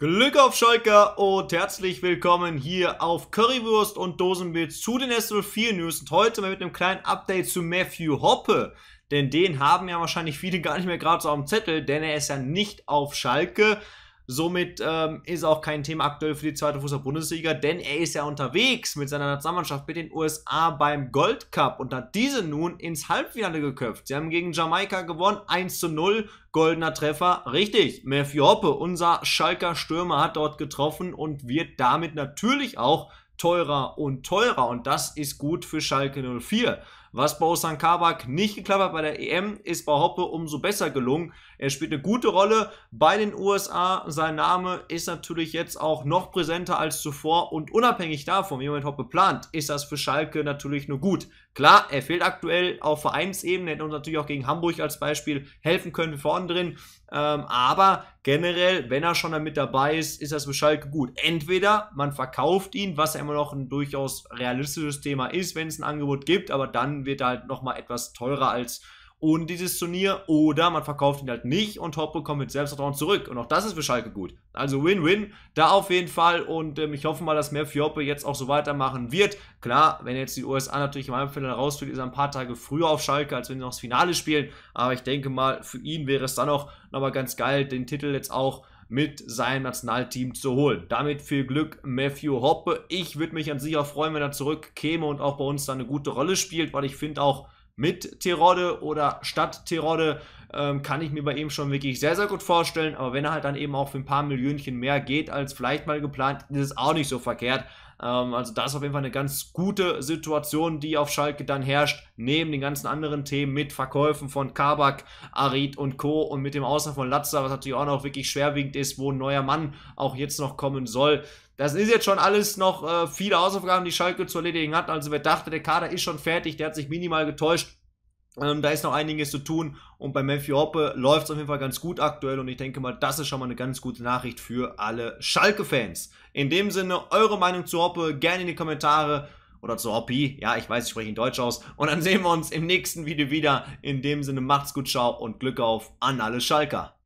Glück auf Schalke und herzlich willkommen hier auf Currywurst und Dosenbild zu den s 4 News und heute mal mit einem kleinen Update zu Matthew Hoppe, denn den haben ja wahrscheinlich viele gar nicht mehr gerade so am Zettel, denn er ist ja nicht auf Schalke, Somit ähm, ist auch kein Thema aktuell für die zweite Fußball-Bundesliga, denn er ist ja unterwegs mit seiner Nationalmannschaft mit den USA beim Gold Cup und hat diese nun ins Halbfinale geköpft. Sie haben gegen Jamaika gewonnen, 1 zu 0, goldener Treffer, richtig. Matthew Hoppe, unser Schalker Stürmer, hat dort getroffen und wird damit natürlich auch teurer und teurer und das ist gut für Schalke 04. Was bei Osan Kabak nicht geklappt hat bei der EM, ist bei Hoppe umso besser gelungen. Er spielt eine gute Rolle bei den USA. Sein Name ist natürlich jetzt auch noch präsenter als zuvor und unabhängig davon, wie man mit Hoppe plant, ist das für Schalke natürlich nur gut. Klar, er fehlt aktuell auf Vereinsebene, hätte uns natürlich auch gegen Hamburg als Beispiel helfen können vorne drin. Ähm, aber generell, wenn er schon damit dabei ist, ist das für Schalke gut. Entweder man verkauft ihn, was ja immer noch ein durchaus realistisches Thema ist, wenn es ein Angebot gibt, aber dann wird er halt nochmal etwas teurer als ohne dieses Turnier oder man verkauft ihn halt nicht und Hoppe kommt mit Selbstvertrauen zurück. Und auch das ist für Schalke gut. Also Win-Win, da auf jeden Fall. Und ähm, ich hoffe mal, dass mehr Fioppe jetzt auch so weitermachen wird. Klar, wenn jetzt die USA natürlich im Halbfinale rausfällt, ist er ein paar Tage früher auf Schalke, als wenn sie noch das Finale spielen. Aber ich denke mal, für ihn wäre es dann auch nochmal ganz geil, den Titel jetzt auch mit seinem Nationalteam zu holen. Damit viel Glück Matthew Hoppe. Ich würde mich an sich auch freuen, wenn er zurückkäme und auch bei uns da eine gute Rolle spielt, weil ich finde auch mit Terodde oder statt Terodde ähm, kann ich mir bei ihm schon wirklich sehr, sehr gut vorstellen. Aber wenn er halt dann eben auch für ein paar Millionchen mehr geht als vielleicht mal geplant, ist es auch nicht so verkehrt. Ähm, also da ist auf jeden Fall eine ganz gute Situation, die auf Schalke dann herrscht, neben den ganzen anderen Themen mit Verkäufen von Kabak, Arid und Co. und mit dem Ausfall von Latza, was natürlich auch noch wirklich schwerwiegend ist, wo ein neuer Mann auch jetzt noch kommen soll. Das ist jetzt schon alles noch äh, viele Hausaufgaben, die Schalke zu erledigen hat. Also wer dachte, der Kader ist schon fertig, der hat sich minimal getäuscht. Ähm, da ist noch einiges zu tun und bei Matthew Hoppe läuft es auf jeden Fall ganz gut aktuell und ich denke mal, das ist schon mal eine ganz gute Nachricht für alle Schalke-Fans. In dem Sinne, eure Meinung zu Hoppe gerne in die Kommentare oder zu Hoppy. Ja, ich weiß, ich spreche in Deutsch aus. Und dann sehen wir uns im nächsten Video wieder. In dem Sinne, macht's gut, ciao und Glück auf an alle Schalker.